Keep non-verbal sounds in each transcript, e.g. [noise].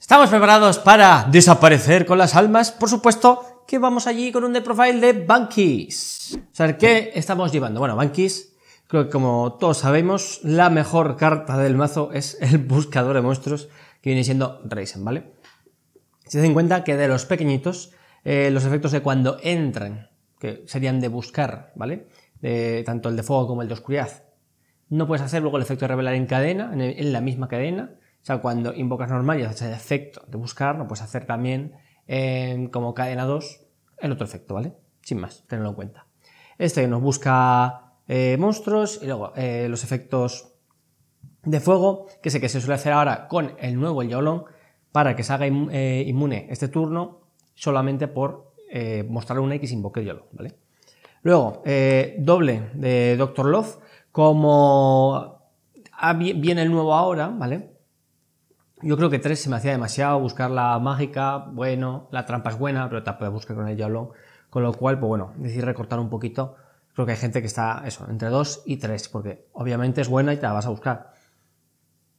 ¿Estamos preparados para desaparecer con las almas? Por supuesto que vamos allí con un de profile de Banquis. O sea, ¿qué estamos llevando? Bueno, Banquis. creo que como todos sabemos, la mejor carta del mazo es el buscador de monstruos que viene siendo Raisen, ¿vale? Se den cuenta que de los pequeñitos, eh, los efectos de cuando entran, que serían de buscar, ¿vale? tanto el de fuego como el de oscuridad. No puedes hacer luego el efecto de revelar en cadena, en la misma cadena o sea, cuando invocas normal y haces el efecto de buscar, lo puedes hacer también eh, como cadena 2 el otro efecto, ¿vale? Sin más, tenedlo en cuenta. Este nos busca eh, monstruos y luego eh, los efectos de fuego, que sé que se suele hacer ahora con el nuevo el para que se haga inmune este turno solamente por eh, mostrar un X invoque yolón ¿vale? Luego, doble de Dr. Love, como ah, viene el nuevo ahora, ¿vale? Yo creo que 3 se me hacía demasiado, buscar la mágica, bueno, la trampa es buena, pero te puedes buscar con el diablo. Con lo cual, pues bueno, decidí recortar un poquito. Creo que hay gente que está, eso, entre 2 y 3, porque obviamente es buena y te la vas a buscar.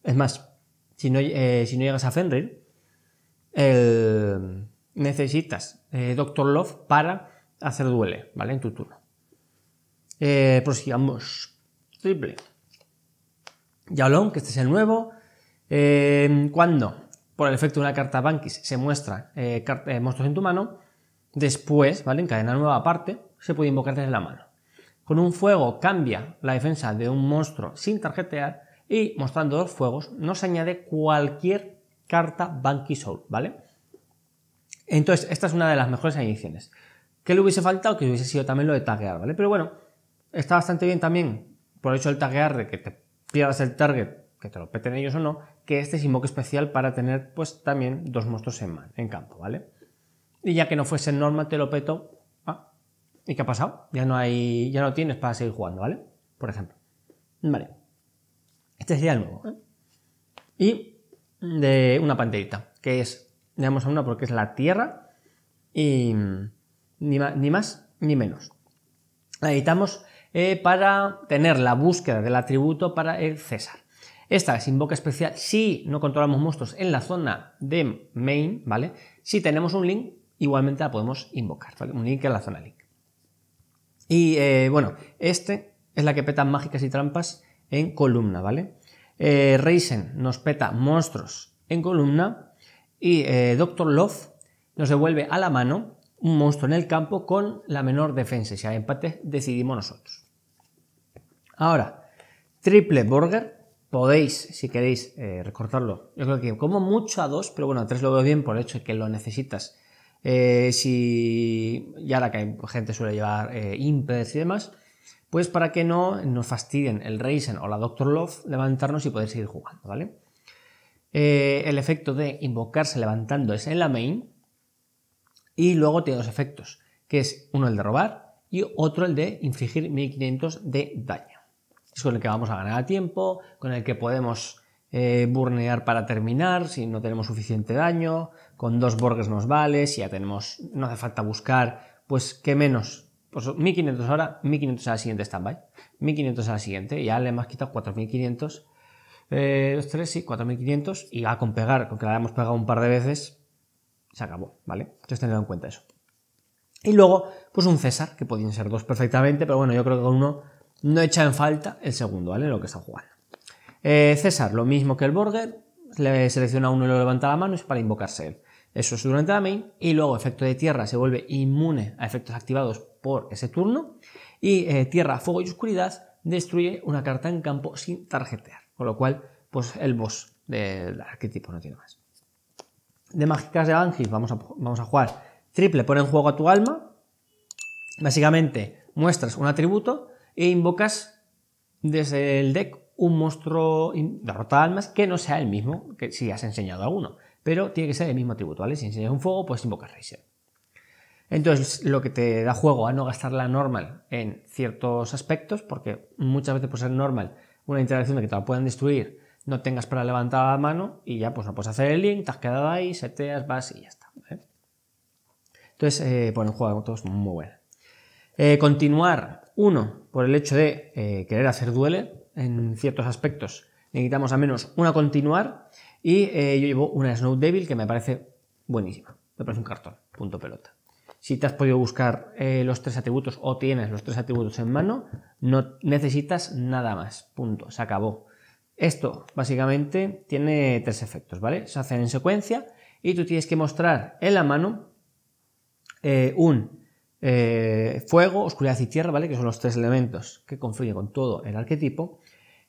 Es más, si no, eh, si no llegas a Fenrir, necesitas eh, Doctor Love para hacer duele, ¿vale? En tu turno. Eh, prosigamos. Triple. Yaolong, que este es el nuevo. Em, cuando, por el efecto de una carta Bankis, se muestra eh, eh, monstruos en tu mano, después, ¿vale? En cadena nueva parte, se puede invocar desde la mano. Con un fuego cambia la defensa de un monstruo sin tarjetear y mostrando dos fuegos no se añade cualquier carta Banky Soul, ¿vale? Entonces, esta es una de las mejores adiciones. ¿Qué le hubiese faltado? Que hubiese sido también lo de taggear, ¿vale? Pero bueno, está bastante bien también por el hecho del taguear, de que te pierdas el target, que te lo peten ellos o no, que este es invoque especial para tener pues también dos monstruos en, en campo, ¿vale? Y ya que no fuese norma, te lo peto. Ah, ¿y qué ha pasado? Ya no hay, ya no tienes para seguir jugando, ¿vale? Por ejemplo. Vale. Este sería el nuevo. Y de una panterita, que es, le damos a una porque es la tierra y ni, más ni menos. La editamos eh, para tener la búsqueda del atributo para el César. Esta es invoca especial si no controlamos monstruos en la zona de main, ¿vale? Si tenemos un link, igualmente la podemos invocar, ¿vale? Un link en la zona link. Y eh, bueno, este es la que peta mágicas y trampas en columna, ¿vale? Eh, nos peta monstruos en columna y Dr. Eh, Doctor Love nos devuelve a la mano un monstruo en el campo con la menor defensa. Si hay empate, decidimos nosotros. Ahora, triple burger Podéis, si queréis, eh, recortarlo. Yo creo que como mucho a dos, pero bueno, a tres lo veo bien por el hecho de que lo necesitas. Eh, si ya la que gente suele llevar eh, y demás, pues para que no nos fastidien el Raisin o la Doctor Love, levantarnos y poder seguir jugando, ¿vale? Eh, el efecto de invocarse levantando es en la main y luego tiene dos efectos, que es uno el de robar y otro el de infligir 1500 de daño es con el que vamos a ganar a tiempo, con el que podemos eh, burnear para terminar si no tenemos suficiente daño, con dos borges nos vale, si ya tenemos, no hace falta buscar, pues qué menos. Pues 1500 ahora, 1500 a la siguiente standby, 1500 a la siguiente, ya le hemos quitado 4500, los eh, tres, sí, 4500 y va con pegar, con que la hemos pegado un par de veces, se acabó, ¿vale? Entonces tened en cuenta eso. Y luego, pues un César, que podían ser dos perfectamente, pero bueno, yo creo que con uno no echa en falta el segundo, ¿vale? Lo que está jugando. Eh, César, lo mismo que el Burger, le selecciona uno y lo levanta la mano, es para invocarse él. Eso es durante la main. Y luego efecto de tierra se vuelve inmune a efectos activados por ese turno. Y eh, tierra, fuego y oscuridad destruye una carta en campo sin tarjetear. Con lo cual, pues el boss del arquetipo no tiene más. De mágicas de Ángel vamos a, vamos a jugar triple, pone en juego a tu alma. Básicamente muestras un atributo e invocas desde el deck un monstruo derrotado almas que no sea el mismo que si has enseñado alguno pero tiene que ser el mismo atributo, ¿vale? Si enseñas un fuego, pues invocar Razer. Entonces, lo que te da juego a no gastar la normal en ciertos aspectos, porque muchas veces por ser normal, una interacción de que te la puedan destruir, no tengas para levantar la mano y ya pues no puedes hacer el link, te has quedado ahí, seteas, vas y ya está. Entonces, eh, bueno, un juego de muy bueno. Eh, continuar. 1 por el hecho de eh, querer hacer duele en ciertos aspectos. Necesitamos al menos una continuar y eh, yo llevo una Snow Devil que me parece buenísima. Me parece un cartón, punto pelota. Si te has podido buscar eh, los tres atributos o tienes los tres atributos en mano, no necesitas nada más. Punto, se acabó. Esto básicamente tiene tres efectos, ¿vale? Se hacen en secuencia y tú tienes que mostrar en la mano un eh, fuego, oscuridad y tierra, ¿vale? Que son los tres elementos que confluyen con todo el arquetipo.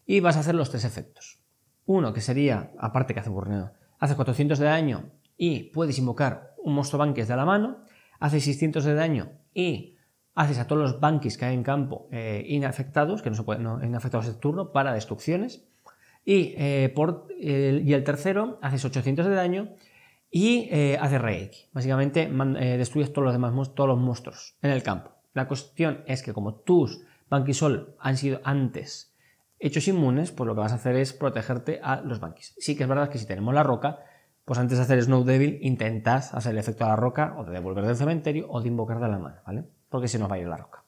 Y vas a hacer los tres efectos. Uno, que sería, aparte que hace Burneo, hace 400 de daño y puedes invocar un monstruo banquis de la mano, hace 600 de daño y haces a todos los banquis que hay en campo eh, inafectados, que no se pueden, no, inafectados de turno, para destrucciones. Y, eh, y el tercero, haces 800 de daño y eh, hace reiki. Básicamente eh, destruyes todos los demás todos los monstruos en el campo. La cuestión es que como tus Banquisol han sido antes hechos inmunes, pues lo que vas a hacer es protegerte a los Banquis. Sí que es verdad que si tenemos la roca, pues antes de hacer Snow Devil intentas hacer el efecto a la roca o de devolver del cementerio o de invocar de la mano, ¿vale? Porque si no, va a ir la roca.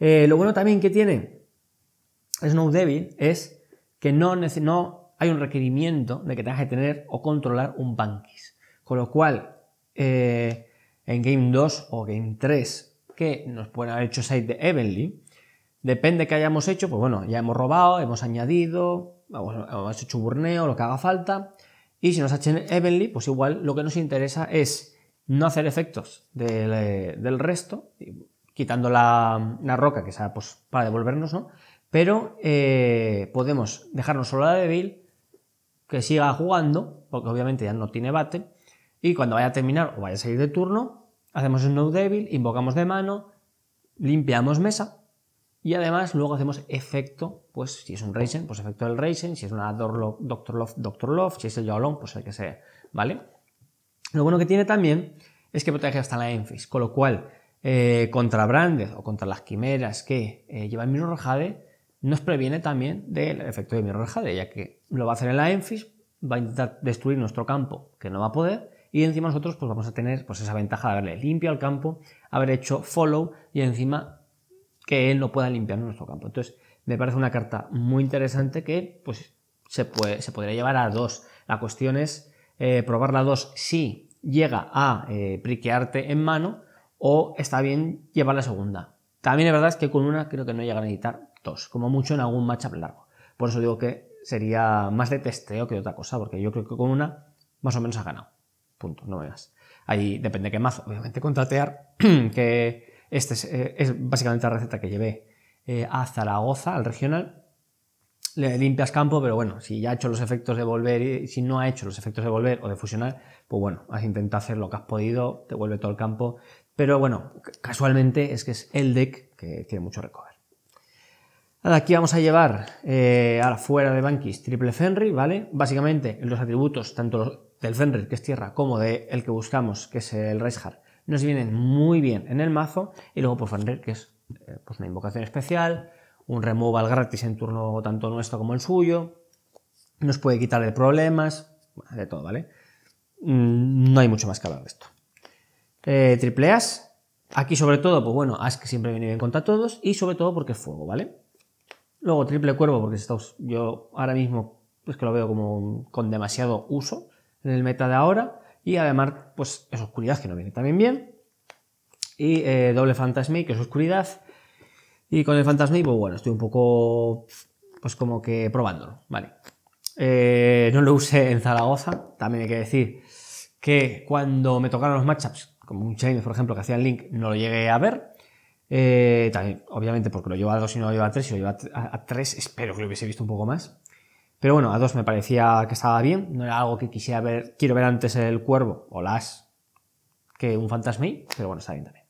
Eh, lo bueno también que tiene Snow Devil es que no, no hay un requerimiento de que tengas que tener o controlar un banquis. Con lo cual, eh, en Game 2 o Game 3, que nos pueden haber hecho side de Evenly, depende que hayamos hecho, pues bueno, ya hemos robado, hemos añadido, hemos hecho burneo, lo que haga falta. Y si nos hacen Evenly, pues igual lo que nos interesa es no hacer efectos del, eh, resto, quitando la, roca que sea pues, para devolvernos, ¿no? Pero eh, podemos dejarnos solo la débil que siga jugando, porque obviamente ya no tiene bate, y cuando vaya a terminar o vaya a salir de turno, hacemos un no débil, invocamos de mano, limpiamos mesa, y además luego hacemos efecto, pues si es un raisen, pues efecto del raisen, si es una Doctor Love, Doctor Love, si es el Yolong, pues el que sea, ¿vale? Lo bueno que tiene también es que protege hasta la Enfis, con lo cual eh, contra brandes o contra las quimeras que eh, lleva el Mirror Jade, nos previene también del efecto de mirror jade, ya que lo va a hacer en la Enfis, va a intentar destruir nuestro campo, que no va a poder, y encima nosotros pues, vamos a tener pues, esa ventaja de haberle limpio al campo, haber hecho follow y encima que él no pueda limpiar nuestro campo. Entonces, me parece una carta muy interesante que pues, se, se podría llevar a dos. La cuestión es eh, probar probarla dos si llega a eh, priquearte en mano o está bien llevar la segunda. También es verdad es que con una creo que no llega a necesitar como mucho en algún matchup largo. Por eso digo que sería más de testeo que de otra cosa, porque yo creo que con una más o menos ha ganado. Punto, no veas. Ahí depende qué mazo. Obviamente contratear, [clears throat] que este eh, es, básicamente la receta que llevé eh, a Zaragoza, al regional. Le limpias campo, pero bueno, si ya ha hecho los efectos de volver y si no ha hecho los efectos de volver o de fusionar, pues bueno, has intentado hacer lo que has podido, te vuelve todo el campo. Pero bueno, casualmente es que es el deck que tiene mucho recover. Aquí vamos a llevar eh, fuera de Bankis triple Fenrir, ¿vale? Básicamente los atributos, tanto del Fenrir, que es tierra, como del el que buscamos, que es el Reishard, nos vienen muy bien en el mazo. Y luego por pues, Fenrir, que es eh, pues, una invocación especial, un removal gratis en turno tanto nuestro como el suyo, nos puede quitar de problemas, de todo, ¿vale? Mm, no hay mucho más que hablar de esto. Eh, triple As, aquí sobre todo, pues bueno, As que siempre viene bien contra todos y sobre todo porque es fuego, ¿vale? Luego triple cuervo, porque yo ahora mismo pues que lo veo como con demasiado uso en el meta de ahora. Y además, pues es oscuridad, que no viene también bien. Y eh, doble fantasma que es oscuridad. Y con el fantasma pues bueno, estoy un poco, pues como que probándolo, ¿vale? Eh, no lo usé en Zaragoza, también hay que decir que cuando me tocaron los matchups, como un Chain, por ejemplo, que hacía el link, no lo llegué a ver. Eh, también, obviamente, porque lo llevo a 2 y no lo lleva a 3, Si lo lleva a, 3 tres, espero que lo hubiese visto un poco más. Pero bueno, a dos me parecía que estaba bien. No era algo que quisiera ver. Quiero ver antes el cuervo o las que un Phantasme, pero bueno, está bien también.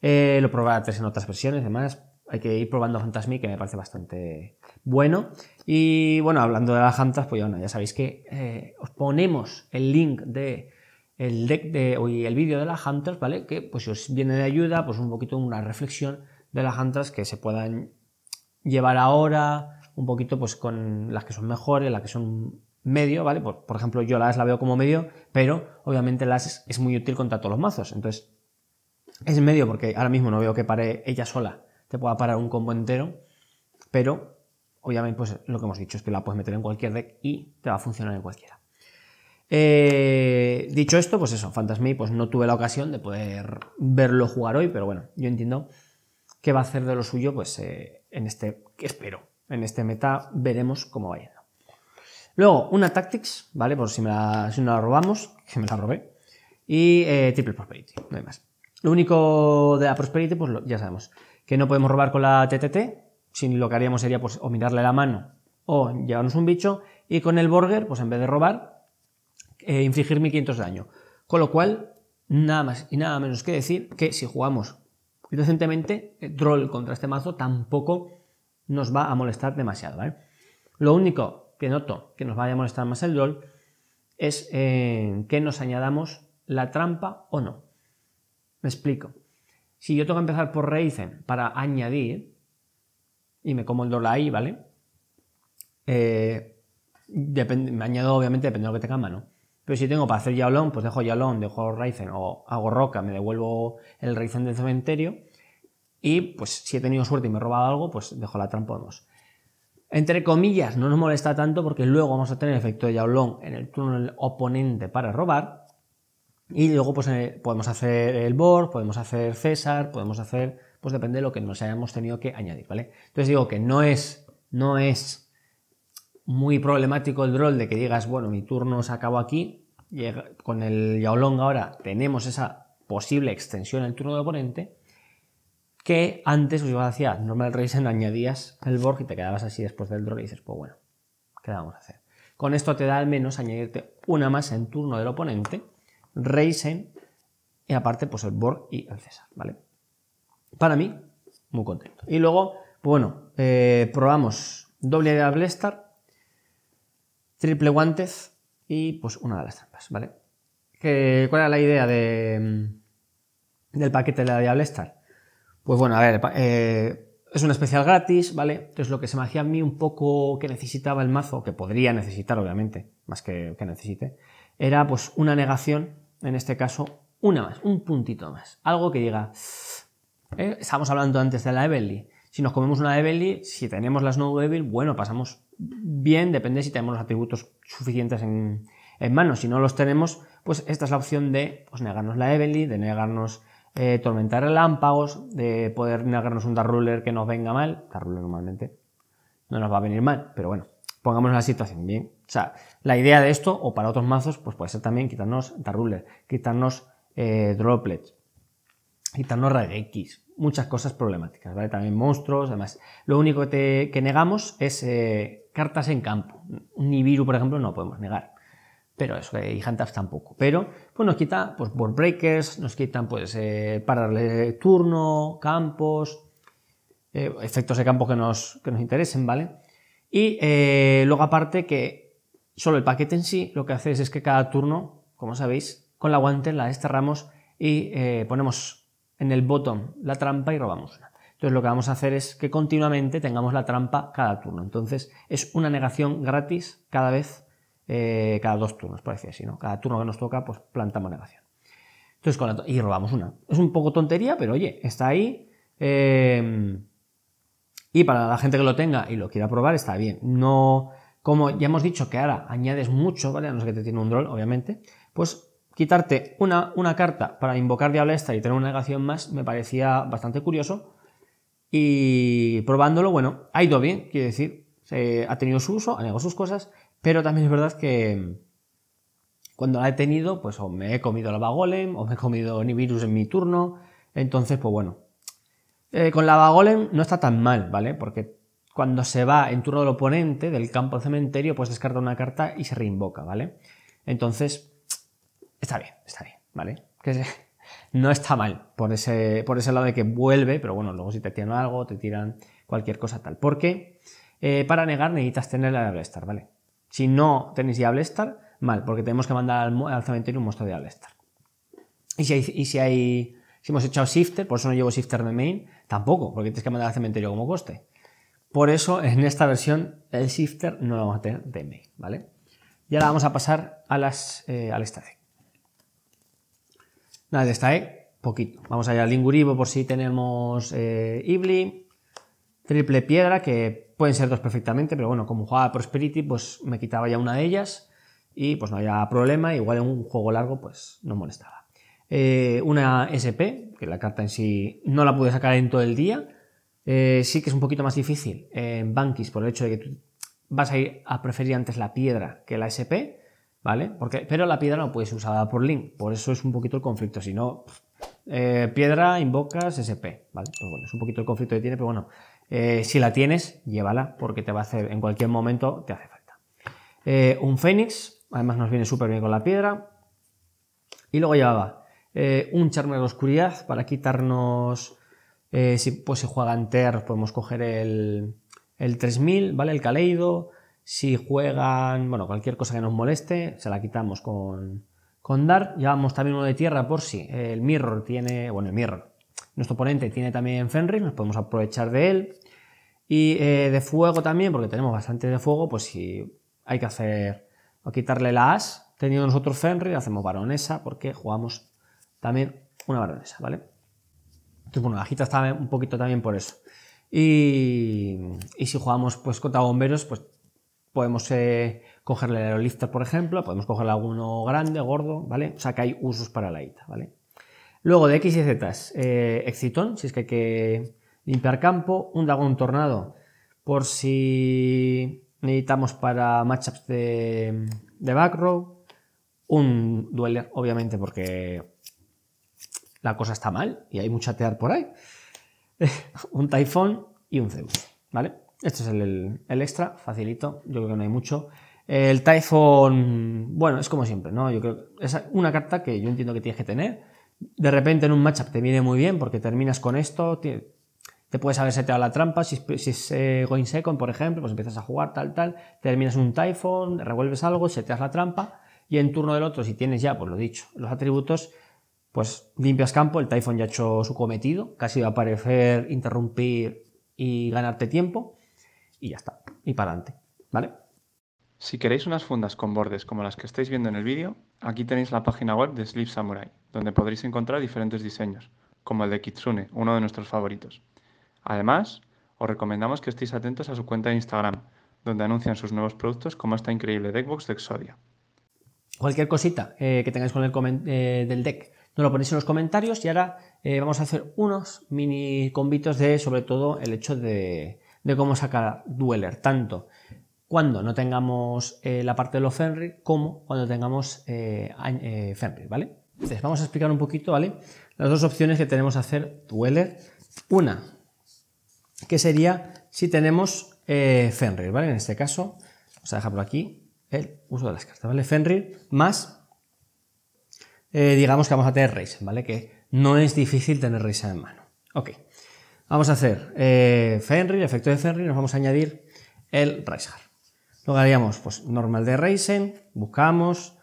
Eh, lo probé a 3 en otras versiones, además. Hay que ir probando Phantasme, que me parece bastante bueno. Y bueno, hablando de las Hantas, pues ya, sabéis que eh, os ponemos el link de el deck de, hoy el vídeo de las Hunters, ¿vale? Que pues os viene de ayuda, pues un poquito una reflexión de las Hunters que se puedan llevar ahora, un poquito pues con las que son mejores, las que son medio, ¿vale? Por, ejemplo, yo las la veo como medio, pero obviamente las es, muy útil contra todos los mazos, entonces es medio porque ahora mismo no veo que pare ella sola, te pueda parar un combo entero, pero obviamente pues lo que hemos dicho es que la puedes meter en cualquier deck y te va a funcionar en cualquiera. Eh, dicho esto, pues eso, Fantasmi, pues no tuve la ocasión de poder verlo jugar hoy, pero bueno, yo entiendo que va a hacer de lo suyo, pues eh, en este, espero, en este meta veremos cómo va yendo. Luego, una Tactics, ¿vale? Por si, me la, no la robamos, [laughs] que me la robé. Y eh, Triple Prosperity, no hay más. Lo único de la Prosperity, pues ya sabemos, que no podemos robar con la TTT, sin lo que haríamos sería pues o mirarle la mano o llevarnos un bicho, y con el Burger, pues en vez de robar, eh, infligir 1500 daño. Con lo cual, nada más y nada menos que decir que si jugamos inocentemente, troll eh, contra este mazo tampoco nos va a molestar demasiado. ¿vale? Lo único que noto que nos vaya a molestar más el troll es eh, que nos añadamos la trampa o no. Me explico. Si yo tengo que empezar por Reizen para añadir, y me como el dólar ahí, ¿vale? depende, me añado, obviamente, depende de lo que tenga a mano. Pero si tengo para hacer yaolón, pues dejo yalón, dejo Ryzen o hago roca, me devuelvo el raizen del cementerio. Y pues si he tenido suerte y me he robado algo, pues dejo la trampa 2. Entre comillas, no nos molesta tanto porque luego vamos a tener efecto de yaolón en el túnel oponente para robar. Y luego pues, eh, podemos hacer el Borg, podemos hacer César, podemos hacer, pues depende de lo que nos hayamos tenido que añadir, ¿vale? Entonces digo que no es, no es muy problemático el draw de que digas, bueno, mi turno se acabó aquí, con el Yaolong ahora tenemos esa posible extensión el turno de oponente, que antes os iba hacia ah, normal racing [laughs] añadías el borg y te quedabas así después del draw y dices, pues bueno, ¿qué vamos a hacer? Con esto te da al menos añadirte una más en turno del oponente, racing y aparte pues el Borg y el César, ¿vale? Para mí, muy contento. Y luego, pues bueno, eh, probamos doble de Blestar, triple guantes y pues una de las trampas, ¿vale? ¿Cuál era la idea mm, del paquete de la Diable Star? Pues bueno, a ver, eh, es un especial gratis, ¿vale? Entonces lo que se me hacía a mí un poco que necesitaba el mazo, que podría necesitar obviamente, más que, que necesite, era pues una negación, en este caso una más, un puntito más. Algo que diga, eh, estábamos hablando antes de la Evelyn, si nos comemos una Evelyn, si tenemos la Devil, bueno, pasamos bien, depende si tenemos los atributos suficientes en, mano. Si no los tenemos, pues esta es la opción de pues, negarnos la Evelyn, de negarnos eh, tormentar relámpagos, de poder negarnos un Ruler que nos venga mal. Ruler normalmente no nos va a venir mal, pero bueno, pongamos la situación bien. O sea, la idea de esto, o para otros mazos, pues puede ser también quitarnos Ruler, quitarnos eh, Droplet. Droplets, Gitanos x muchas cosas problemáticas, ¿vale? También monstruos, además. Lo único que, negamos es eh, cartas en campo. Un Nibiru, por ejemplo, no podemos negar. Pero eso, eh, y Hunters tampoco. Pero, pues nos quita, pues, board breakers, nos quitan, pues, eh, pararle turno, campos, efectos de campo que nos, nos interesen, ¿vale? Y luego aparte que solo el paquete en sí lo que hace es, es que cada turno, como sabéis, con la guante la desterramos y ponemos en el bottom la trampa y robamos una. Entonces lo que vamos a hacer es que continuamente tengamos la trampa cada turno. Entonces es una negación gratis cada vez, eh, cada dos turnos, por decir así, ¿no? Cada turno que nos toca, pues plantamos negación. Entonces y robamos una. Es un poco tontería, pero oye, está ahí. Em, y para la gente que lo tenga y lo quiera probar, está bien. No, como ya hemos dicho que ahora añades mucho, ¿vale? A no ser que te tiene un droll, obviamente, pues quitarte una, una carta para invocar Diabla esta y tener una negación más me parecía bastante curioso. Y probándolo, bueno, ha ido bien, quiere decir, se, ha tenido su uso, ha negado sus cosas, pero también es verdad que mm, cuando la he tenido, pues o me he comido Lava Golem o me he comido Nivirus en mi turno. Entonces, pues bueno. Eh, con Lava Golem no está tan mal, ¿vale? Porque cuando se va en turno del oponente del campo cementerio, pues descarta una carta y se reinvoca, ¿vale? Entonces, Está bien, está bien, ¿vale? Que [laughs] no está mal por ese, por ese lado de que vuelve, pero bueno, luego si te tiran algo, te tiran cualquier cosa tal. Porque qué? Eh, para negar necesitas tener la de ¿vale? Si no tenéis ya Star, mal, porque tenemos que mandar al, cementerio un monstruo de Star. Y si y si hay si hemos echado shifter, por eso no llevo shifter de main, tampoco, porque tienes que mandar al cementerio como coste. Por eso [laughs] en esta versión el shifter no lo vamos a tener de main, ¿vale? Y ahora vamos a pasar a las, eh, al static. Nada, está eh, poquito. Vamos allá al Linguribo por si tenemos eh, Ibli, triple piedra, que pueden ser dos perfectamente, pero bueno, como jugaba Prosperity, pues me quitaba ya una de ellas y pues no había problema, igual en un juego largo pues no molestaba. Eh, una SP, que la carta en sí no la pude sacar en todo el día, eh, sí que es un poquito más difícil en Bankis por el hecho de que vas a ir a preferir antes la piedra que la SP, ¿vale? pero la piedra no puede ser usada por Link, por eso es un poquito el conflicto, si no, eh, piedra invocas SP, Pues bueno, es un poquito el conflicto que tiene, pero bueno, eh, si la tienes, llévala, porque te va a hacer, en cualquier momento te hace falta. Eh, un Fénix, además nos viene súper bien con la piedra. Y luego llevaba un Charme de la Oscuridad para quitarnos, si, pues si juega Ter, podemos coger el, el 3000, ¿vale? El caleido si juegan, bueno, cualquier cosa que nos moleste, se la quitamos con, con Llevamos también uno de tierra por si el Mirror tiene, bueno, el Mirror, nuestro oponente tiene también Fenrir, nos podemos aprovechar de él. Y eh, de fuego también, porque tenemos bastante de fuego, pues si hay que hacer o quitarle la as, teniendo nosotros Fenrir, hacemos baronesa, porque jugamos también una baronesa, ¿vale? Entonces, bueno, la gita está un poquito también por eso. Y, y si jugamos pues Cota bomberos, pues podemos eh, cogerle el aerolifter, por ejemplo, podemos cogerle alguno grande, gordo, ¿vale? O sea que hay usos para la ITA, ¿vale? Luego de X y Z, eh, Excitón, si es que hay que limpiar campo, un dragón Tornado, por si necesitamos para matchups de, de back un Dueler, obviamente, porque la cosa está mal y hay mucha tear por ahí, [laughs] un Typhon y un Zeus, ¿vale? Este es el, extra, facilito, yo creo que no hay mucho. El Typhon, bueno, es como siempre, ¿no? Yo creo es una carta que yo entiendo que tienes que tener. De repente en un matchup te viene muy bien porque terminas con esto, te, puedes haber seteado la trampa, si, si es eh, Going Second, por ejemplo, pues empiezas a jugar tal, tal, terminas un Typhon, revuelves algo, seteas la trampa y en turno del otro, si tienes ya, pues lo dicho, los atributos, pues limpias campo, el Typhon ya ha hecho su cometido, casi va a aparecer, interrumpir y ganarte tiempo y ya está. Y para adelante. ¿Vale? Si queréis unas fundas con bordes como las que estáis viendo en el vídeo, aquí tenéis la página web de Sleep Samurai, donde podréis encontrar diferentes diseños, como el de Kitsune, uno de nuestros favoritos. Además, os recomendamos que estéis atentos a su cuenta de Instagram, donde anuncian sus nuevos productos como esta increíble deckbox de Exodia. Cualquier cosita eh, que tengáis con el eh, del deck, nos lo ponéis en los comentarios y ahora eh, vamos a hacer unos mini convitos de sobre todo el hecho de, de cómo sacar Dueler, tanto cuando no tengamos eh, la parte de los Fenrir como cuando tengamos eh, eh, Fenrir, ¿vale? Entonces vamos a explicar un poquito, ¿vale? Las dos opciones que tenemos hacer Dueler. Una, que sería si tenemos Fenrir, ¿vale? En este caso, vamos a dejarlo aquí, el uso de las cartas, ¿vale? Fenrir más, digamos que vamos a tener Reisen, ¿vale? Que no es difícil tener Reisen en mano. Ok. Vamos a hacer eh, Fenrir, efecto de Fenrir, nos vamos a añadir el Reishar. Luego haríamos pues, normal de Reisen, buscamos.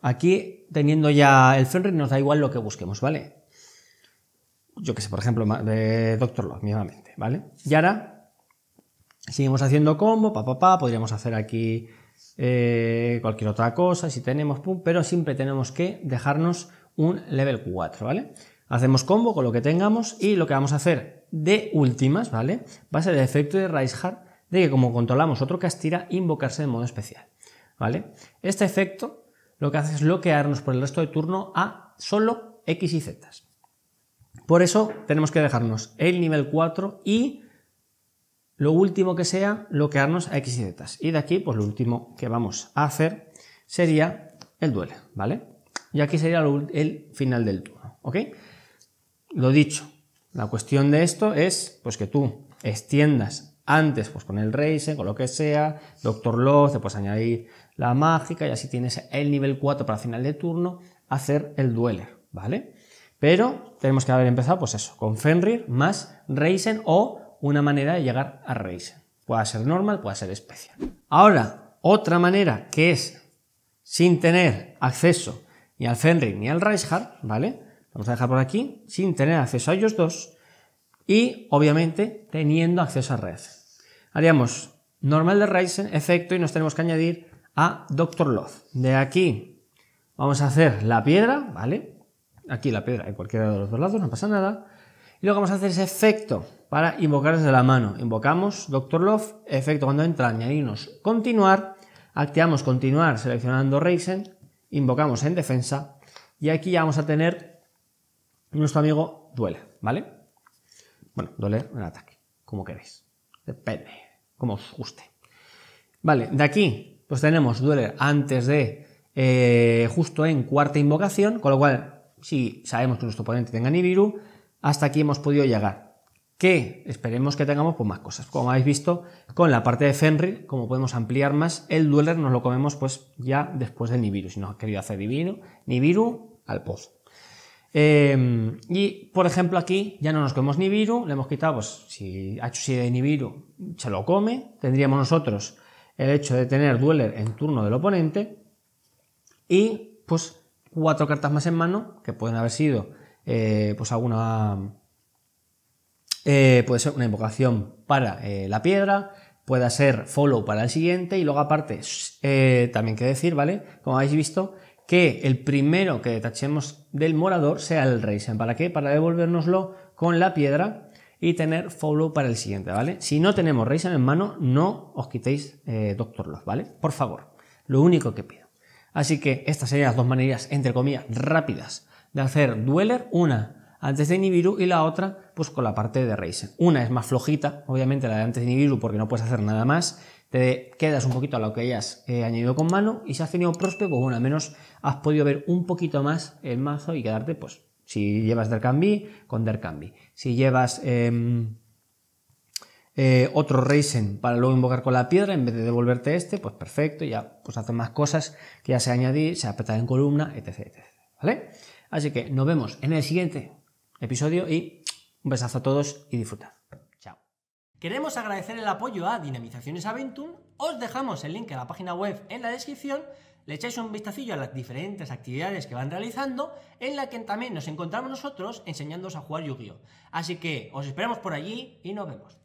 Aquí, teniendo ya el Fenrir, nos da igual lo que busquemos, ¿vale? Yo qué sé, por ejemplo, de Doctor Love, nuevamente, ¿vale? Y ahora seguimos haciendo combo, pa, pa, podríamos hacer aquí eh, cualquier otra cosa, si tenemos, pero siempre tenemos que dejarnos un level 4, ¿vale? Hacemos combo con lo que tengamos y lo que vamos a hacer de últimas, ¿vale? Va a ser el efecto de Reichardt de que como controlamos otro Castira, invocarse de modo especial, ¿vale? Este efecto lo que hace es bloquearnos por el resto de turno a solo X y Z. Por eso tenemos que dejarnos el nivel 4 y lo último que sea, bloquearnos a X y Z. Y de aquí, pues lo último que vamos a hacer sería el duelo, ¿vale? Y aquí sería el final del turno, ¿ok? Lo dicho, la cuestión de esto es pues, que tú extiendas antes pues, con el Raisen, con lo que sea, Doctor te pues añadir la mágica y así tienes el nivel 4 para final de turno, hacer el dueler, ¿vale? Pero tenemos que haber empezado, pues eso, con Fenrir más Raisen o una manera de llegar a Raisen. Puede ser normal, puede ser especial. Ahora, otra manera que es sin tener acceso ni al Fenrir ni al Reishard, ¿vale? Vamos a dejar por aquí sin tener acceso a ellos dos y obviamente teniendo acceso a red. Haríamos normal de raisen efecto y nos tenemos que añadir a Doctor Love. De aquí vamos a hacer la piedra, ¿vale? Aquí la piedra en cualquiera de los dos lados, no pasa nada. Y lo que vamos a hacer es efecto para invocar desde la mano. Invocamos Doctor Love, efecto cuando entra, añadirnos continuar, activamos continuar seleccionando raisen invocamos en defensa y aquí ya vamos a tener nuestro amigo duele, ¿vale? Bueno, duele en ataque, como queréis. Depende, como os guste. Vale, de aquí, pues tenemos duele antes de eh, justo en cuarta invocación, con lo cual, si sabemos que nuestro oponente tenga Nibiru, hasta aquí hemos podido llegar. Que esperemos que tengamos pues, más cosas. Como habéis visto, con la parte de Fenrir, como podemos ampliar más, el dueler nos lo comemos pues ya después del Nibiru, si nos ha querido hacer Nibiru, Nibiru al post Em, y, por ejemplo, aquí ya no nos comemos Nibiru, le hemos quitado, pues, si hecho si de Nibiru se lo come, tendríamos nosotros el hecho de tener Dueler en turno del oponente y, pues, cuatro cartas más en mano, que pueden haber sido, eh, pues, alguna... Eh, puede ser una invocación para eh, la piedra, puede ser follow para el siguiente y luego aparte, también que decir, ¿vale? Como habéis visto, que el primero que detachemos del morador sea el reisen ¿Para qué? Para devolvernoslo con la piedra y tener follow para el siguiente, ¿vale? Si no tenemos reisen en mano, no os quitéis eh, Doctor Love, ¿vale? Por favor, lo único que pido. Así que estas serían las dos maneras, entre comillas, rápidas de hacer Dueler. Una antes de Nibiru y la otra, pues con la parte de reisen Una es más flojita, obviamente la de antes de Nibiru, porque no puedes hacer nada más te quedas un poquito a lo que hayas has eh, añadido con mano y si has tenido próspero, pues bueno, al menos has podido ver un poquito más el mazo y quedarte, pues, si llevas Derkambi, con Derkambi. Si llevas em, eh, otro Racing para luego invocar con la piedra, en vez de devolverte este, pues perfecto, ya pues haces más cosas que ya se añadir, se apretado en columna, etc, ¿Vale? Así que nos vemos en el siguiente episodio y un besazo a todos y disfrutad. Queremos agradecer el apoyo a Dinamizaciones Aventum, os dejamos el link a la página web en la descripción, le echáis un vistacillo a las diferentes actividades que van realizando, en la que también nos encontramos nosotros enseñándoos a jugar Yu-Gi-Oh! Así que os esperamos por allí y nos vemos.